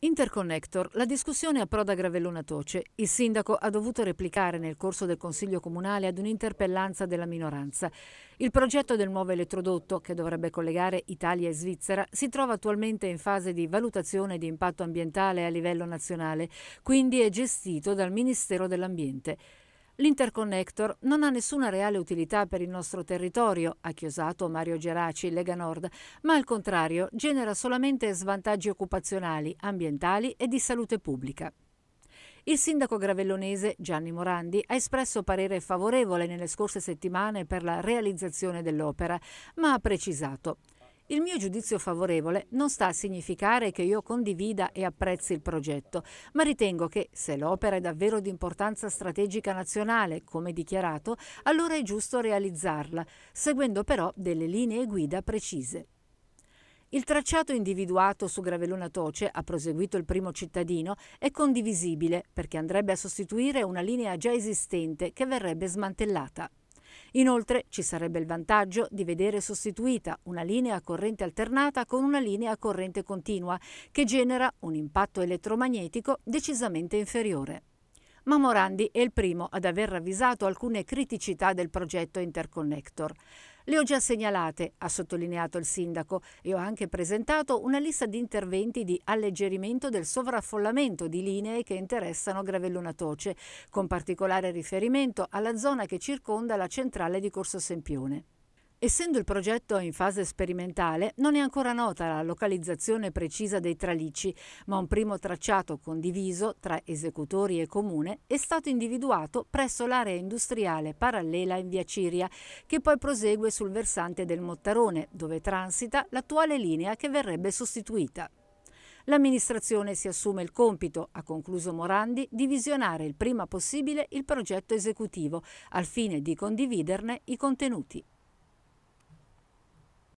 Interconnector, la discussione approda a Gravellona Toce. Il sindaco ha dovuto replicare nel corso del Consiglio Comunale ad un'interpellanza della minoranza. Il progetto del nuovo elettrodotto, che dovrebbe collegare Italia e Svizzera, si trova attualmente in fase di valutazione di impatto ambientale a livello nazionale, quindi è gestito dal Ministero dell'Ambiente. L'interconnector non ha nessuna reale utilità per il nostro territorio, ha chiosato Mario Geraci, Lega Nord, ma al contrario genera solamente svantaggi occupazionali, ambientali e di salute pubblica. Il sindaco gravellonese Gianni Morandi ha espresso parere favorevole nelle scorse settimane per la realizzazione dell'opera, ma ha precisato il mio giudizio favorevole non sta a significare che io condivida e apprezzi il progetto, ma ritengo che se l'opera è davvero di importanza strategica nazionale, come dichiarato, allora è giusto realizzarla, seguendo però delle linee guida precise. Il tracciato individuato su Graveluna Toce, ha proseguito il primo cittadino, è condivisibile perché andrebbe a sostituire una linea già esistente che verrebbe smantellata. Inoltre ci sarebbe il vantaggio di vedere sostituita una linea a corrente alternata con una linea a corrente continua che genera un impatto elettromagnetico decisamente inferiore ma Morandi è il primo ad aver ravvisato alcune criticità del progetto Interconnector. Le ho già segnalate, ha sottolineato il sindaco, e ho anche presentato una lista di interventi di alleggerimento del sovraffollamento di linee che interessano Gravelluna Toce, con particolare riferimento alla zona che circonda la centrale di Corso Sempione. Essendo il progetto in fase sperimentale, non è ancora nota la localizzazione precisa dei tralicci, ma un primo tracciato condiviso tra esecutori e comune è stato individuato presso l'area industriale parallela in via Ciria, che poi prosegue sul versante del Mottarone, dove transita l'attuale linea che verrebbe sostituita. L'amministrazione si assume il compito, ha concluso Morandi, di visionare il prima possibile il progetto esecutivo, al fine di condividerne i contenuti.